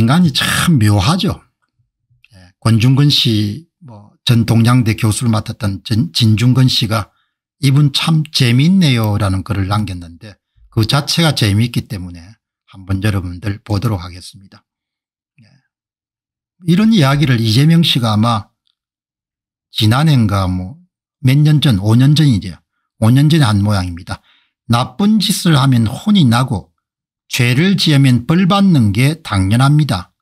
인간이 참 묘하죠. 예, 권중근 씨, 뭐, 전동양대 교수를 맡았던 진, 중근 씨가 이분 참 재미있네요 라는 글을 남겼는데 그 자체가 재미있기 때문에 한번 여러분들 보도록 하겠습니다. 예. 이런 이야기를 이재명 씨가 아마 지난해인가 뭐 몇 년 전 5년 전이죠. 5년 전에 한 모양입니다. 나쁜 짓을 하면 혼이 나고 죄를 지으면 벌받는 게 당연합니다.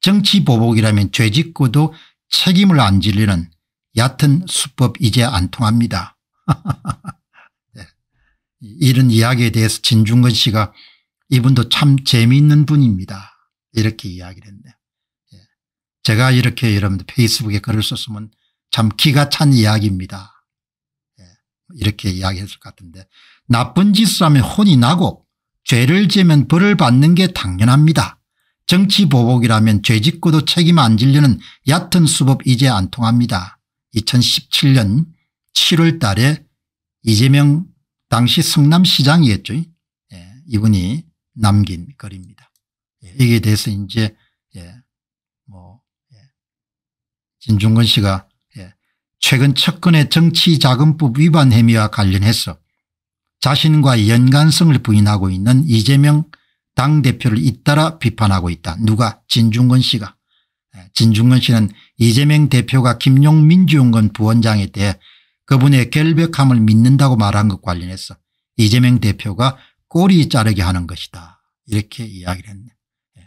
정치보복이라면 죄짓고도 책임을 안 질리는 얕은 수법 이제 안 통합니다. 네. 이런 이야기에 대해서 진중근 씨가 이분도 참 재미있는 분입니다. 이렇게 이야기를 했네요. 예. 제가 이렇게 여러분들 페이스북에 글을 썼으면 참 기가 찬 이야기입니다. 예. 이렇게 이야기했을 것 같은데 나쁜 짓을 하면 혼이 나고 죄를 지으면 벌을 받는 게 당연합니다. 정치보복이라면 죄짓고도 책임 안 질려는 얕은 수법 이제 안 통합니다. 2017년 7월 달에 이재명 당시 성남시장이었죠. 예, 이분이 남긴 글입니다. 예, 여기에 대해서 이제 예, 뭐 예, 진중근 씨가 예, 최근 척근의 정치자금법 위반 혐의와 관련해서 자신과 연관성을 부인하고 있는 이재명 당대표를 잇따라 비판하고 있다. 누가 진중건 씨가. 예, 진중건 씨는 이재명 대표가 김용 민주연구 부원장에 대해 그분의 결백함을 믿는다고 말한 것 관련해서 이재명 대표가 꼬리 자르게 하는 것이다. 이렇게 이야기를 했네. 예.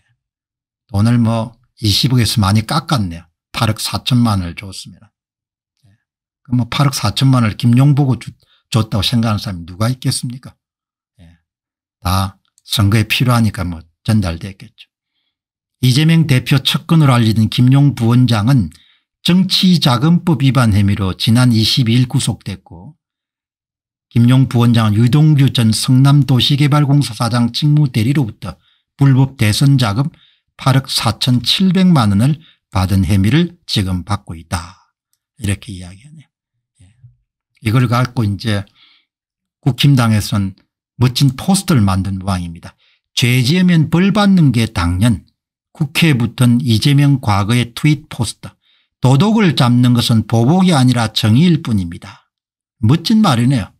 돈을 뭐 20억에서 많이 깎았네요. 8억 4천만을 줬습니다. 예. 그뭐 8억 4천만을 김용보고 주, 좋다고 생각하는 사람이 누가 있겠습니까? 예. 다 선거에 필요하니까 뭐 전달됐겠죠. 이재명 대표 측근으로 알려진 김용 부원장은 정치자금법 위반 혐의로 지난 22일 구속됐고 김용 부원장은 유동규 전 성남도시개발공사 사장 직무 대리로부터 불법 대선자금 8억 4 7 0만 원을 받은 혐의를 지금 받고 있다. 이렇게 이야기하네요. 이걸 갖고 이제 국힘당에선 멋진 포스터를 만든 모양입니다. 죄 지으면 벌 받는 게 당연 국회에 붙은 이재명 과거의 트윗 포스터 도덕을 잡는 것은 보복이 아니라 정의일 뿐입니다. 멋진 말이네요.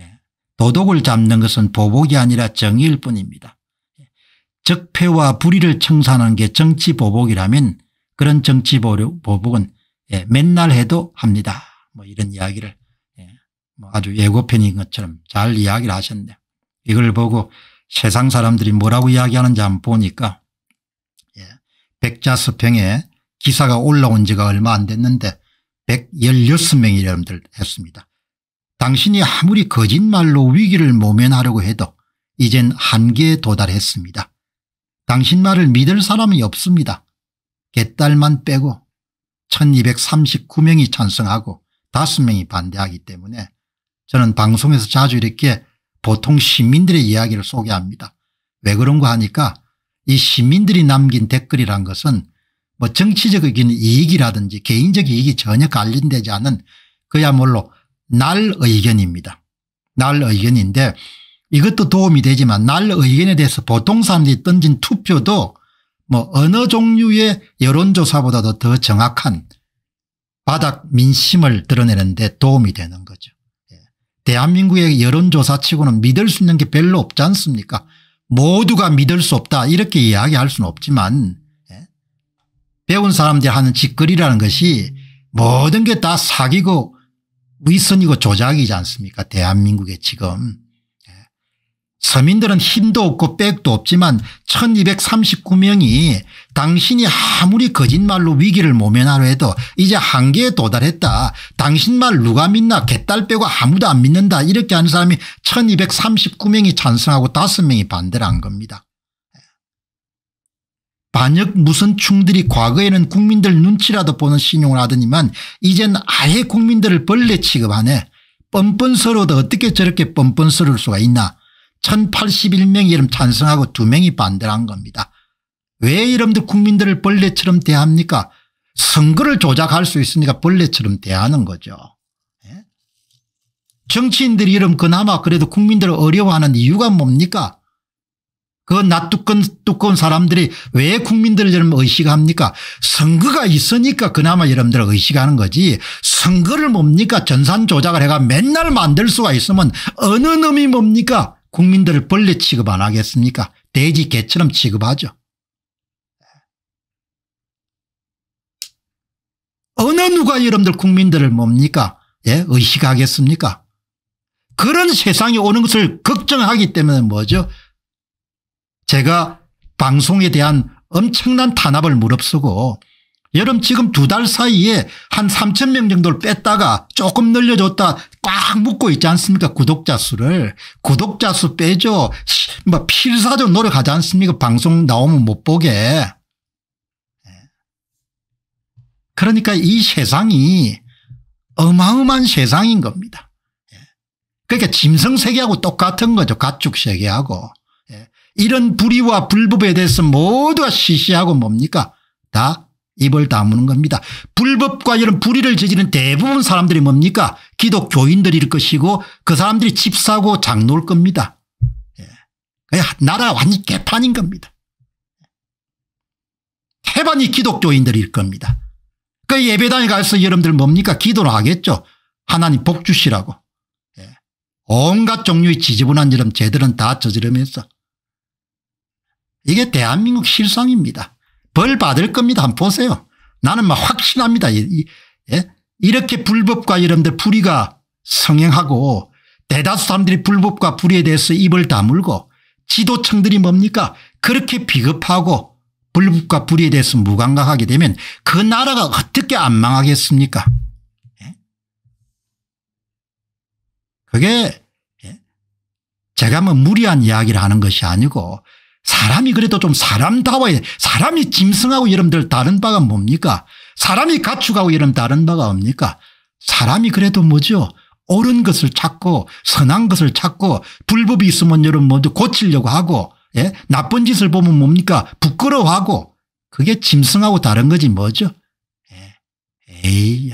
예. 도덕을 잡는 것은 보복이 아니라 정의일 뿐입니다. 예. 적폐와 불의를 청산하는 게 정치 보복이라면 그런 정치 보복은 예, 맨날 해도 합니다. 뭐 이런 이야기를 뭐 아주 예고편인 것처럼 잘 이야기를 하셨네요. 이걸 보고 세상 사람들이 뭐라고 이야기하는지 한번 보니까 예. 백자서평에 기사가 올라온 지가 얼마 안 됐는데 116명이 여러분들 했습니다. 당신이 아무리 거짓말로 위기를 모면하려고 해도 이젠 한계에 도달했습니다. 당신 말을 믿을 사람이 없습니다. 개딸만 빼고 1239명이 찬성하고 5명이 반대하기 때문에 저는 방송에서 자주 이렇게 보통 시민들의 이야기를 소개합니다. 왜 그런가 하니까 이 시민들이 남긴 댓글이란 것은 뭐 정치적인 이익이라든지 개인적 이익이 전혀 관련되지 않은 그야말로 날 의견입니다. 날 의견인데 이것도 도움이 되지만 날 의견에 대해서 보통 사람들이 던진 투표도 뭐 어느 종류의 여론조사보다도 더 정확한 바닥 민심을 드러내는 데 도움이 되는 거죠. 대한민국의 여론조사치고는 믿을 수 있는 게 별로 없지 않습니까 모두가 믿을 수 없다 이렇게 이야기할 수는 없지만 예? 배운 사람들이 하는 짓거리라는 것이 모든 게 다 사기고 위선이고 조작이지 않습니까 대한민국의 지금 서민들은 힘도 없고 백도 없지만 1239명이 당신이 아무리 거짓말로 위기를 모면하려 해도 이제 한계에 도달했다. 당신 말 누가 믿나 개딸 빼고 아무도 안 믿는다 이렇게 하는 사람이 1239명이 찬성하고 5명이 반대를 한 겁니다. 반역 무선충들이 과거에는 국민들 눈치라도 보는 신용을 하더니만 이젠 아예 국민들을 벌레 취급하네. 뻔뻔스러워도 어떻게 저렇게 뻔뻔스러울 수가 있나. 1081명이 이름 찬성하고 2명이 반대를 한 겁니다. 왜 이름들 국민들을 벌레처럼 대합니까? 선거를 조작할 수 있으니까 벌레처럼 대하는 거죠. 예? 정치인들이 이름 그나마 그래도 국민들을 어려워하는 이유가 뭡니까? 그 낯뚜끈 두꺼운 사람들이 왜 국민들을 이름 의식합니까? 선거가 있으니까 그나마 여러분들 의식하는 거지 선거를 뭡니까? 전산 조작을 해가 맨날 만들 수가 있으면 어느 놈이 뭡니까? 국민들을 벌레 취급 안 하겠습니까 돼지 개처럼 취급하죠. 어느 누가 여러분들 국민들을 뭡니까 예? 의식하겠습니까 그런 세상이 오는 것을 걱정하기 때문에 뭐죠 제가 방송에 대한 엄청난 탄압을 무릅쓰고 여름 지금 두 달 사이에 한 3천 명 정도를 뺐다가 조금 늘려줬다 꽉 묶고 있지 않습니까 구독자 수를 구독자 수 빼죠 뭐 필사적으로 노력하지 않습니까 방송 나오면 못 보게 예. 그러니까 이 세상이 어마어마한 세상인 겁니다 예. 그러니까 짐승세계하고 똑같은 거죠 가축세계하고 예. 이런 불의와 불법에 대해서 모두가 시시하고 뭡니까 다 입을 다무는 겁니다. 불법과 이런 불의를 저지른 대부분 사람들이 뭡니까 기독교인들일 것이고 그 사람들이 집 사고 장놀 겁니다. 예. 나라 완전 개판인 겁니다. 태반이 기독교인들일 겁니다. 그 예배당에 가서 여러분들 뭡니까 기도를 하겠죠. 하나님 복 주시라고. 예. 온갖 종류의 지저분한 이름 죄들은 다 저지르면서 이게 대한민국 실상입니다. 벌 받을 겁니다. 한번 보세요. 나는 막 확신합니다. 예? 이렇게 불법과 여러분들 불의가 성행하고 대다수 사람들이 불법과 불의에 대해서 입을 다물고 지도층들이 뭡니까 그렇게 비겁하고 불법과 불의에 대해서 무감각하게 되면 그 나라가 어떻게 안 망하겠습니까 예? 그게 예? 제가 뭐 무리한 이야기를 하는 것이 아니고 사람이 그래도 좀 사람다워야 사람이 짐승하고 여러분들 다른 바가 뭡니까? 사람이 가축하고 여러분 다른 바가 없니까 사람이 그래도 뭐죠? 옳은 것을 찾고 선한 것을 찾고 불법이 있으면 여러분 먼저 고치려고 하고 예? 나쁜 짓을 보면 뭡니까? 부끄러워하고 그게 짐승하고 다른 거지 뭐죠? 예. 에이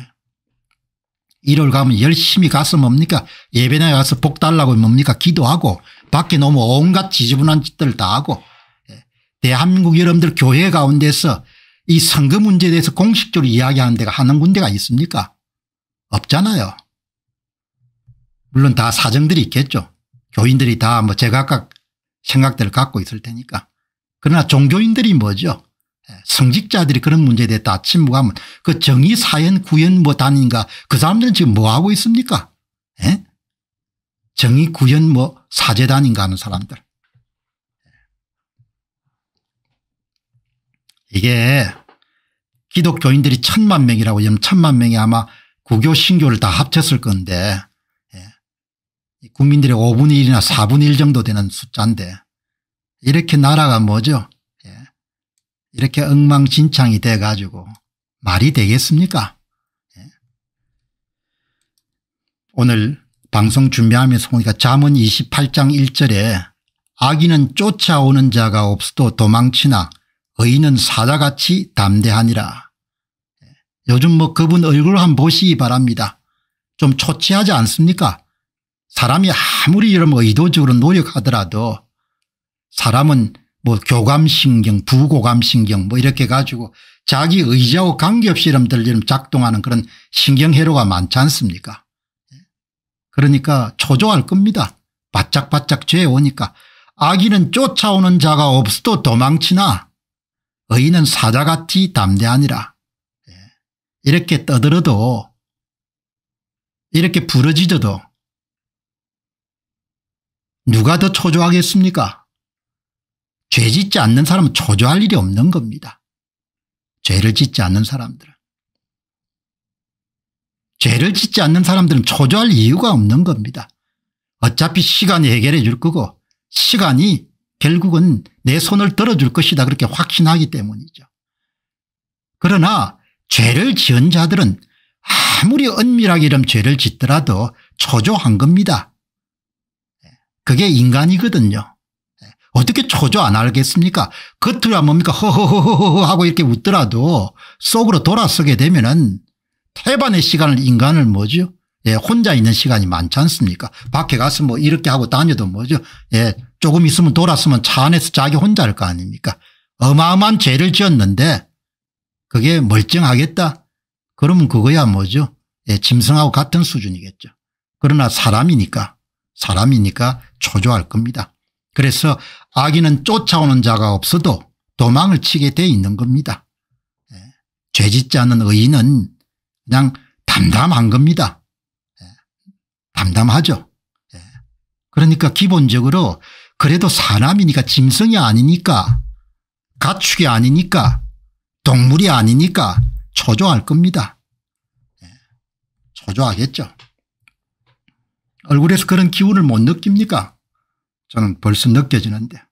1월 가면 열심히 가서 뭡니까? 예배나 가서 복 달라고 뭡니까? 기도하고 밖에 너무 온갖 지저분한 짓들 다 하고 예, 대한민국 여러분들 교회 가운데서 이 선거 문제에 대해서 공식적으로 이야기하는 데가 하는 군데가 있습니까 없잖아요. 물론 다 사정들이 있겠죠. 교인들이 다 뭐 제각각 생각들을 갖고 있을 테니까. 그러나 종교인들이 뭐죠. 예, 성직자들이 그런 문제에 대해 다 침묵하면 그 정의사연 구현 뭐단닌가그 사람들은 지금 뭐하고 있습니까 에? 예? 정의구현 뭐 사재단인가 하는 사람들. 이게 기독교인들이 천만 명이라고 하면 천만 명이 아마 구교 신교를 다 합쳤을 건데 예. 국민들의 5분의 1이나 4분의 1 정도 되는 숫자인데 이렇게 나라가 뭐죠 예. 이렇게 엉망진창이 돼 가지고 말이 되겠습니까 예. 오늘 방송 준비하면서 보니까 잠언 28장 1절에 악인은 쫓아오는 자가 없어도 도망치나 의인은 사자같이 담대하니라. 예, 요즘 뭐 그분 얼굴 한번 보시기 바랍니다. 좀 초췌하지 않습니까? 사람이 아무리 이런 뭐 의도적으로 노력하더라도 사람은 뭐 교감신경 부고감신경 뭐 이렇게 가지고 자기 의지하고 관계없이 이런 들리는 작동하는 그런 신경회로가 많지 않습니까 그러니까 초조할 겁니다. 바짝바짝 죄오니까 아기는 쫓아오는 자가 없어도 도망치나 의인은 사자같이 담대하니라. 예. 이렇게 떠들어도 이렇게 부러지져도 누가 더 초조하겠습니까? 죄 짓지 않는 사람은 초조할 일이 없는 겁니다. 죄를 짓지 않는 사람들은. 죄를 짓지 않는 사람들은 초조할 이유가 없는 겁니다. 어차피 시간이 해결해 줄 거고 시간이 결국은 내 손을 들어줄 것이다 그렇게 확신하기 때문이죠. 그러나 죄를 지은 자들은 아무리 은밀하게 이런 죄를 짓더라도 초조한 겁니다. 그게 인간이거든요. 어떻게 초조 안 알겠습니까? 겉으로 뭡니까? 허허허허허 하고 이렇게 웃더라도 속으로 돌아서게 되면은 태반의 시간을 인간을 뭐죠? 예, 혼자 있는 시간이 많지 않습니까? 밖에 가서 뭐 이렇게 하고 다녀도 뭐죠? 예, 조금 있으면 돌았으면 차 안에서 자기 혼자 할 거 아닙니까? 어마어마한 죄를 지었는데 그게 멀쩡하겠다? 그러면 그거야 뭐죠? 예, 짐승하고 같은 수준이겠죠. 그러나 사람이니까 사람이니까 초조할 겁니다. 그래서 아기는 쫓아오는 자가 없어도 도망을 치게 돼 있는 겁니다. 예, 죄 짓지 않은 의인은 그냥 담담한 겁니다. 예. 담담하죠. 예. 그러니까 기본적으로 그래도 사람이니까 짐승이 아니니까 가축이 아니니까 동물이 아니니까 초조할 겁니다. 예. 초조하겠죠. 얼굴에서 그런 기운을 못 느낍니까? 저는 벌써 느껴지는데.